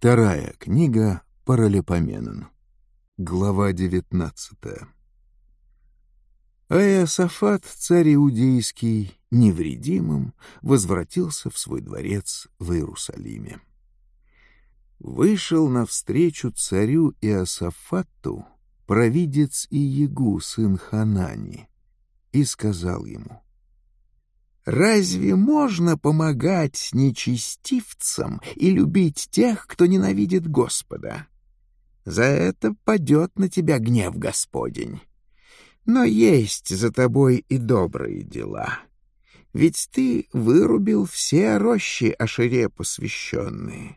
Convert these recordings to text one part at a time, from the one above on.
Вторая книга Паралипоменон. Глава девятнадцатая. Аэсафат, царь иудейский, невредимым, возвратился в свой дворец в Иерусалиме. Вышел навстречу царю Иосафату провидец Иегу, сын Ханани, и сказал ему, Разве можно помогать нечестивцам и любить тех, кто ненавидит Господа? За это падет на тебя гнев Господень. Но есть за тобой и добрые дела. Ведь ты вырубил все рощи Ашире посвященные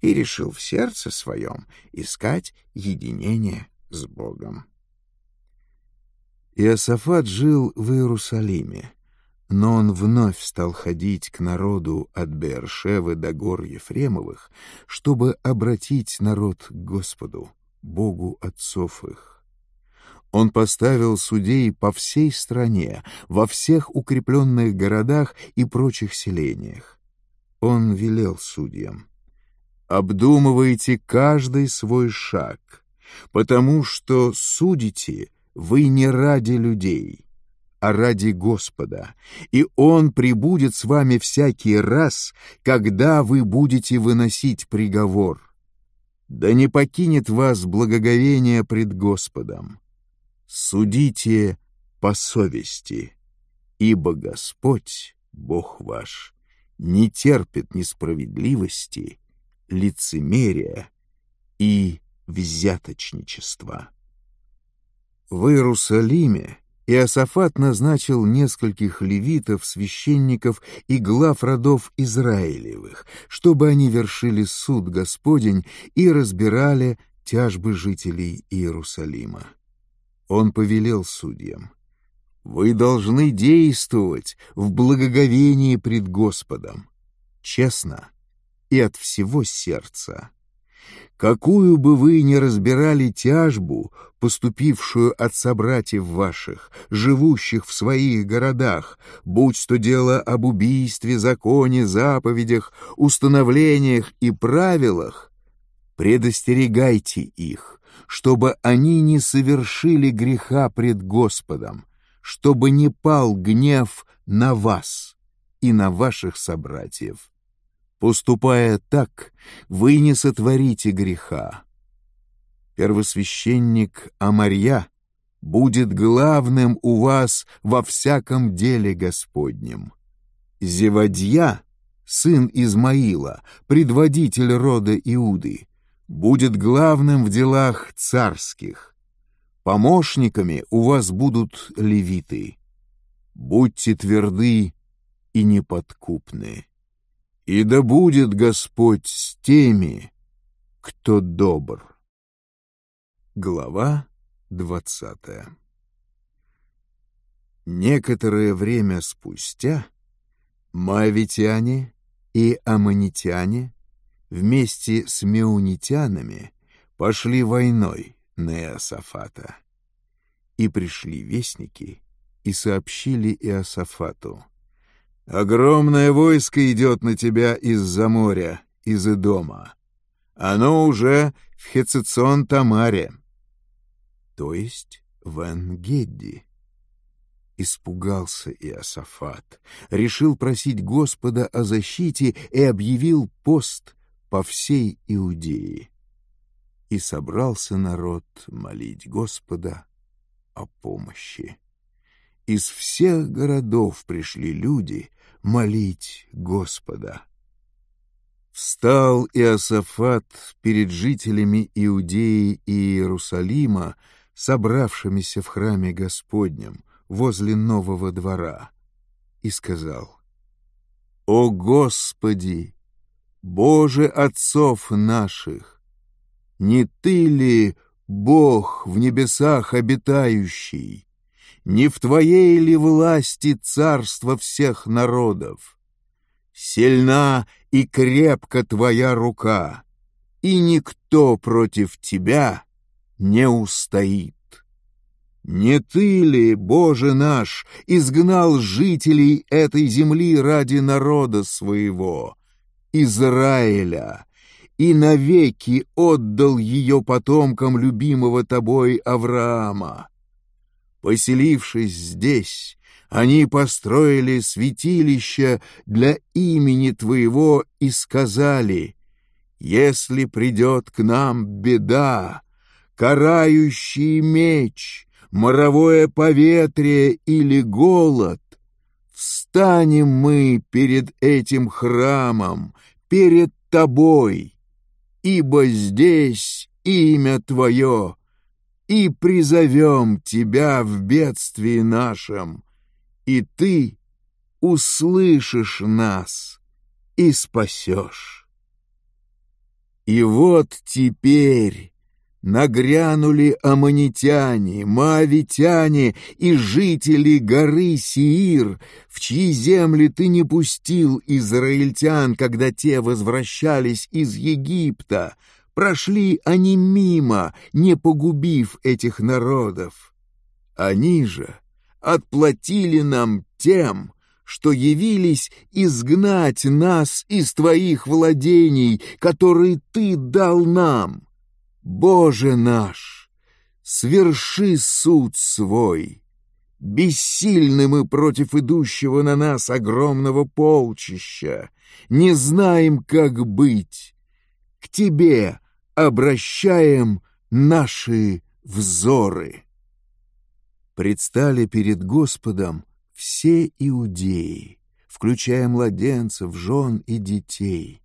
и решил в сердце своем искать единение с Богом. Иосафат жил в Иерусалиме но он вновь стал ходить к народу от Бершевы до гор Ефремовых, чтобы обратить народ к Господу, Богу отцов их. Он поставил судей по всей стране, во всех укрепленных городах и прочих селениях. Он велел судьям. «Обдумывайте каждый свой шаг, потому что судите вы не ради людей» а ради Господа, и Он прибудет с вами всякий раз, когда вы будете выносить приговор. Да не покинет вас благоговение пред Господом. Судите по совести, ибо Господь, Бог ваш, не терпит несправедливости, лицемерия и взяточничества. В Иерусалиме Иосафат назначил нескольких левитов, священников и глав родов Израилевых, чтобы они вершили суд Господень и разбирали тяжбы жителей Иерусалима. Он повелел судьям, «Вы должны действовать в благоговении пред Господом, честно и от всего сердца». Какую бы вы ни разбирали тяжбу, поступившую от собратьев ваших, живущих в своих городах, будь то дело об убийстве, законе, заповедях, установлениях и правилах, предостерегайте их, чтобы они не совершили греха пред Господом, чтобы не пал гнев на вас и на ваших собратьев. Поступая так, вы не сотворите греха. Первосвященник Амарья будет главным у вас во всяком деле Господнем. Зевадья, сын Измаила, предводитель рода Иуды, будет главным в делах царских. Помощниками у вас будут левиты. Будьте тверды и неподкупны и да будет Господь с теми, кто добр. Глава двадцатая Некоторое время спустя моавитяне и аммонитяне вместе с меунитянами пошли войной на Иосафата. И пришли вестники и сообщили Иосафату, Огромное войско идет на тебя из-за моря, из и дома. Оно уже в Хецицон-Тамаре. То есть в Ангедди. Испугался Иосафат, решил просить Господа о защите и объявил пост по всей Иудее. И собрался народ молить Господа о помощи из всех городов пришли люди молить Господа. Встал Иосафат перед жителями Иудеи и Иерусалима, собравшимися в храме Господнем возле нового двора, и сказал, «О Господи, Боже отцов наших, не Ты ли Бог в небесах обитающий?» не в твоей ли власти царство всех народов? Сильна и крепка твоя рука, и никто против тебя не устоит. Не ты ли, Боже наш, изгнал жителей этой земли ради народа своего, Израиля, и навеки отдал ее потомкам любимого тобой Авраама? Поселившись здесь, они построили святилище для имени Твоего и сказали, «Если придет к нам беда, карающий меч, моровое поветрие или голод, встанем мы перед этим храмом, перед Тобой, ибо здесь имя Твое, и призовем тебя в бедствии нашем, и ты услышишь нас и спасешь. И вот теперь нагрянули аммонитяне, моавитяне и жители горы Сиир, в чьи земли ты не пустил израильтян, когда те возвращались из Египта, прошли они мимо, не погубив этих народов. Они же отплатили нам тем, что явились изгнать нас из твоих владений, которые ты дал нам. Боже наш, сверши суд свой. Бессильны мы против идущего на нас огромного полчища, не знаем, как быть, к тебе обращаем наши взоры. Предстали перед Господом все иудеи, включая младенцев, жен и детей.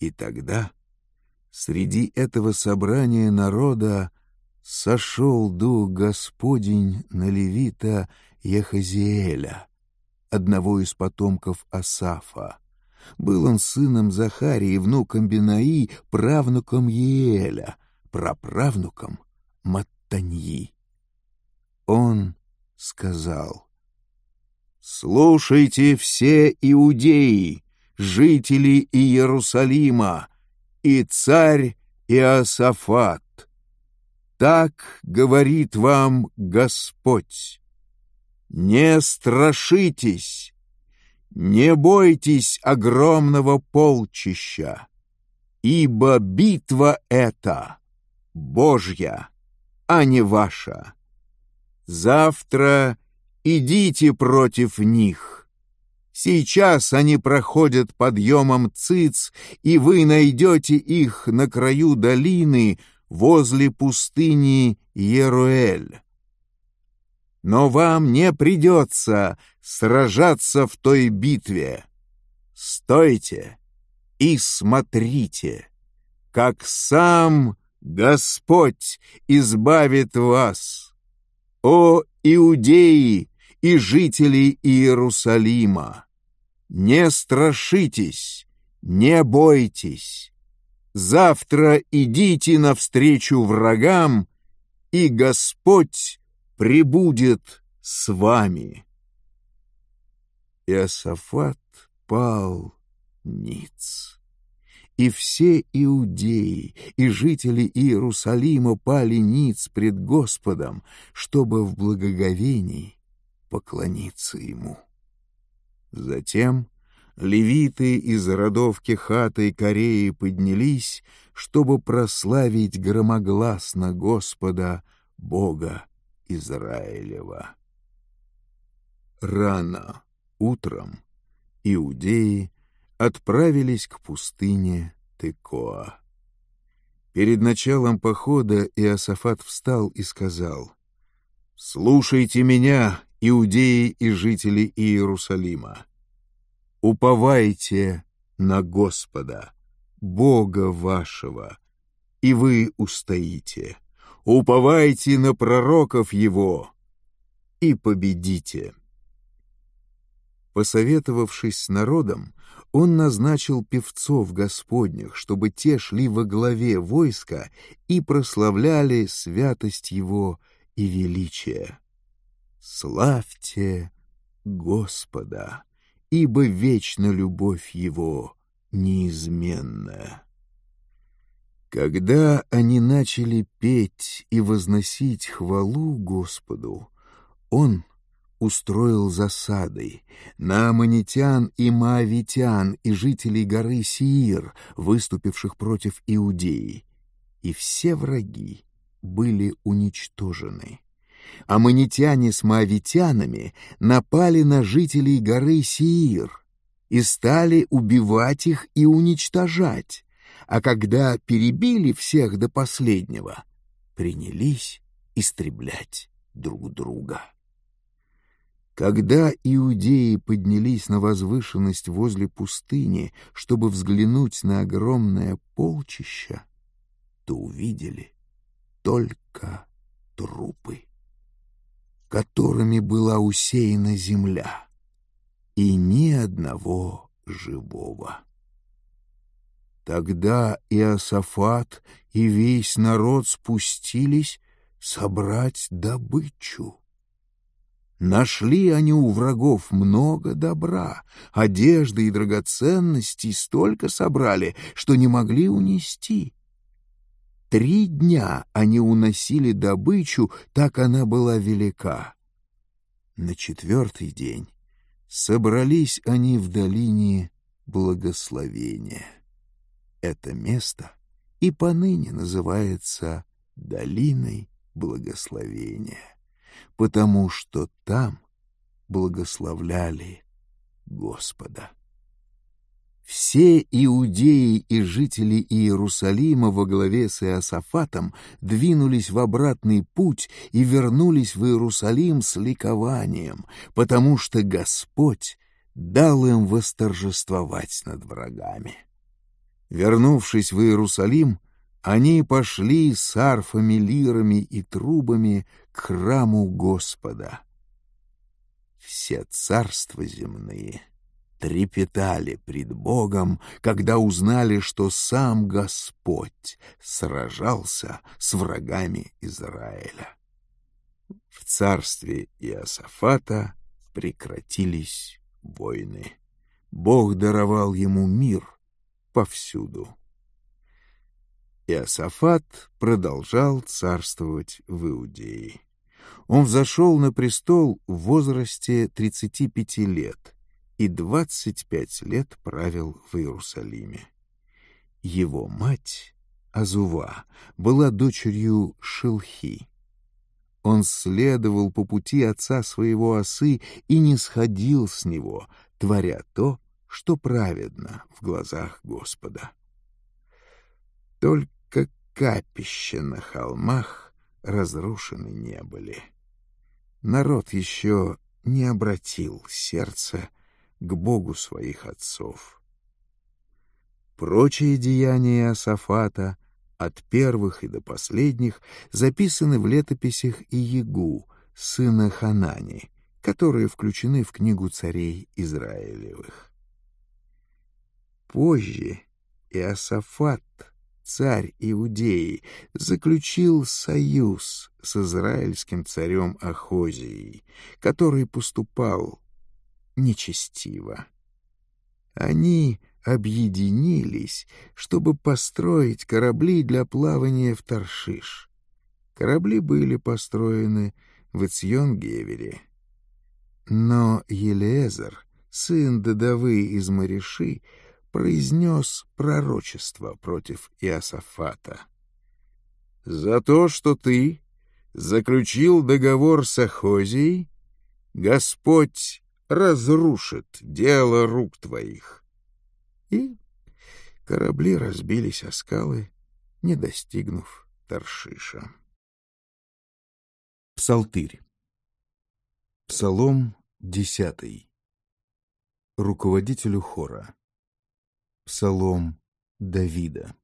И тогда среди этого собрания народа сошел дух Господень на Левита Ехазиэля, одного из потомков Асафа, был он сыном Захарии, внуком Бинаи, правнуком Еэля, праправнуком Маттаньи. Он сказал, «Слушайте все иудеи, жители Иерусалима, и царь Иосафат. Так говорит вам Господь. Не страшитесь, не бойтесь огромного полчища, ибо битва эта Божья, а не ваша. Завтра идите против них. Сейчас они проходят подъемом циц, и вы найдете их на краю долины возле пустыни Еруэль но вам не придется сражаться в той битве. Стойте и смотрите, как сам Господь избавит вас. О, иудеи и жители Иерусалима! Не страшитесь, не бойтесь. Завтра идите навстречу врагам, и Господь пребудет с вами. Иосафат пал ниц. И все иудеи и жители Иерусалима пали ниц пред Господом, чтобы в благоговении поклониться Ему. Затем левиты из родов Кехата и Кореи поднялись, чтобы прославить громогласно Господа, Бога Израилева. Рано утром иудеи отправились к пустыне Текоа. Перед началом похода Иосафат встал и сказал, «Слушайте меня, иудеи и жители Иерусалима! Уповайте на Господа, Бога вашего, и вы устоите» уповайте на пророков его и победите». Посоветовавшись с народом, он назначил певцов Господних, чтобы те шли во главе войска и прославляли святость его и величие. «Славьте Господа, ибо вечна любовь его неизменная». Когда они начали петь и возносить хвалу Господу, Он устроил засады на аммонитян и маавитян и жителей горы Сиир, выступивших против Иудеи, и все враги были уничтожены. Аммонитяне с маавитянами напали на жителей горы Сиир и стали убивать их и уничтожать а когда перебили всех до последнего, принялись истреблять друг друга. Когда иудеи поднялись на возвышенность возле пустыни, чтобы взглянуть на огромное полчище, то увидели только трупы, которыми была усеяна земля, и ни одного живого. Тогда и Иосафат и весь народ спустились собрать добычу. Нашли они у врагов много добра, одежды и драгоценностей столько собрали, что не могли унести. Три дня они уносили добычу, так она была велика. На четвертый день собрались они в долине благословения. Это место и поныне называется «долиной благословения», потому что там благословляли Господа. Все иудеи и жители Иерусалима во главе с Иосафатом двинулись в обратный путь и вернулись в Иерусалим с ликованием, потому что Господь дал им восторжествовать над врагами. Вернувшись в Иерусалим, они пошли с арфами, лирами и трубами к храму Господа. Все царства земные трепетали пред Богом, когда узнали, что сам Господь сражался с врагами Израиля. В царстве Иосафата прекратились войны. Бог даровал ему мир — повсюду. Иосафат продолжал царствовать в Иудее. Он взошел на престол в возрасте 35 лет и 25 лет правил в Иерусалиме. Его мать, Азува, была дочерью Шилхи. Он следовал по пути отца своего осы и не сходил с него, творя то, что праведно в глазах Господа. Только капища на холмах разрушены не были. Народ еще не обратил сердце к Богу своих отцов. Прочие деяния Асафата от первых и до последних записаны в летописях Иегу, сына Ханани, которые включены в книгу царей Израилевых. Позже Иосафат, царь Иудеи, заключил союз с израильским царем Ахозией, который поступал нечестиво. Они объединились, чтобы построить корабли для плавания в Таршиш. Корабли были построены в Ицьон-Гевере. Но Елеазар, сын Дадавы из Мариши, произнес пророчество против Иосафата. «За то, что ты заключил договор с Ахозией, Господь разрушит дело рук твоих». И корабли разбились о скалы, не достигнув Таршиша. Псалтырь Псалом десятый Руководителю хора Псалом Давида.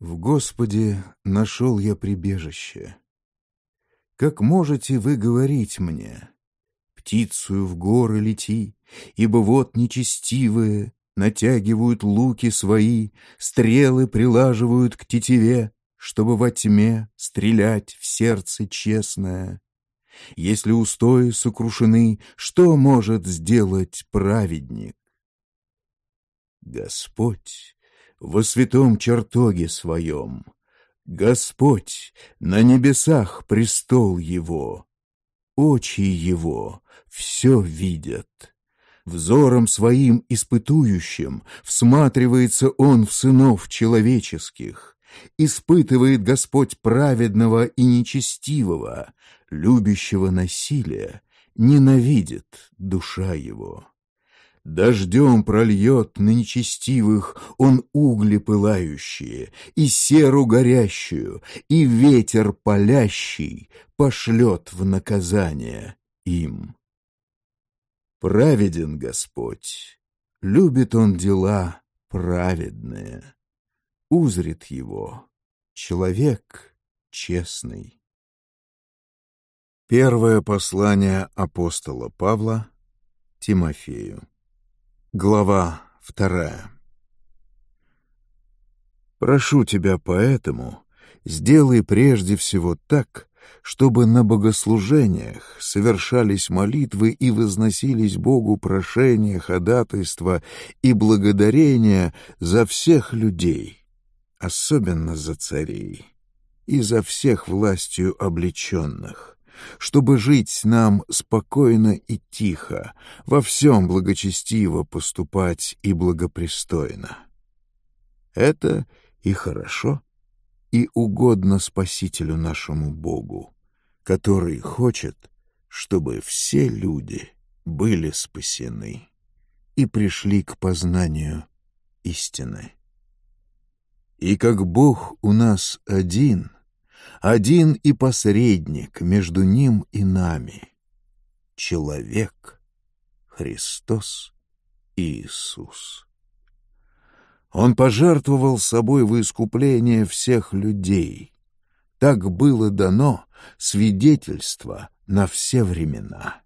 В Господе нашел я прибежище. Как можете вы говорить мне, птицу в горы лети, ибо вот нечестивые натягивают луки свои, стрелы прилаживают к тетиве, чтобы во тьме стрелять в сердце честное. Если устои сокрушены, что может сделать праведник? Господь во святом чертоге своем, Господь на небесах престол его, очи его все видят. Взором своим испытующим всматривается он в сынов человеческих, испытывает Господь праведного и нечестивого, любящего насилия, ненавидит душа его. Дождем прольет на нечестивых он угли пылающие, и серу горящую, и ветер палящий пошлет в наказание им. Праведен Господь, любит он дела праведные узрит его человек честный. Первое послание апостола Павла Тимофею. Глава вторая. Прошу тебя поэтому, сделай прежде всего так, чтобы на богослужениях совершались молитвы и возносились Богу прошения, ходатайства и благодарения за всех людей, особенно за царей, и за всех властью облеченных, чтобы жить нам спокойно и тихо, во всем благочестиво поступать и благопристойно. Это и хорошо, и угодно Спасителю нашему Богу, который хочет, чтобы все люди были спасены и пришли к познанию истины. И как Бог у нас один, один и посредник между Ним и нами, человек, Христос Иисус. Он пожертвовал собой в искупление всех людей. Так было дано свидетельство на все времена.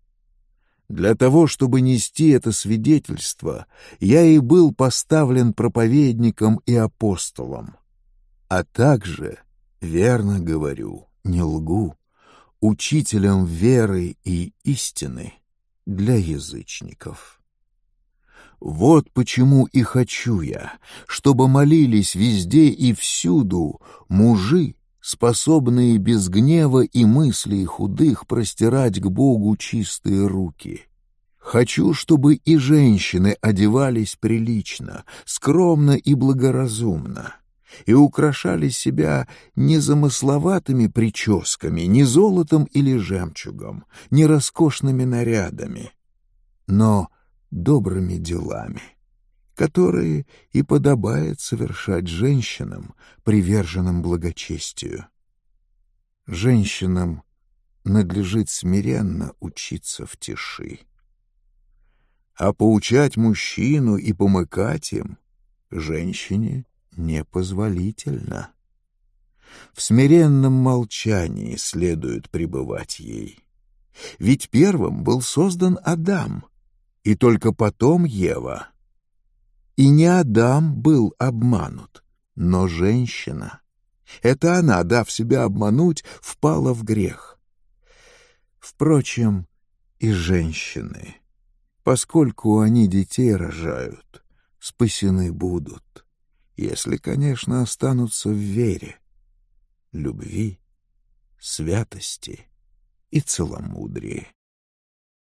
Для того, чтобы нести это свидетельство, я и был поставлен проповедником и апостолом. А также, верно говорю, не лгу, учителем веры и истины для язычников. Вот почему и хочу я, чтобы молились везде и всюду мужи, способные без гнева и мыслей худых простирать к Богу чистые руки, Хочу, чтобы и женщины одевались прилично, скромно и благоразумно, и украшали себя не замысловатыми прическами, не золотом или жемчугом, не роскошными нарядами, но добрыми делами, которые и подобает совершать женщинам, приверженным благочестию. Женщинам надлежит смиренно учиться в тиши а поучать мужчину и помыкать им женщине непозволительно. В смиренном молчании следует пребывать ей. Ведь первым был создан Адам, и только потом Ева. И не Адам был обманут, но женщина. Это она, дав себя обмануть, впала в грех. Впрочем, и женщины — поскольку они детей рожают, спасены будут, если, конечно, останутся в вере, любви, святости и целомудрии.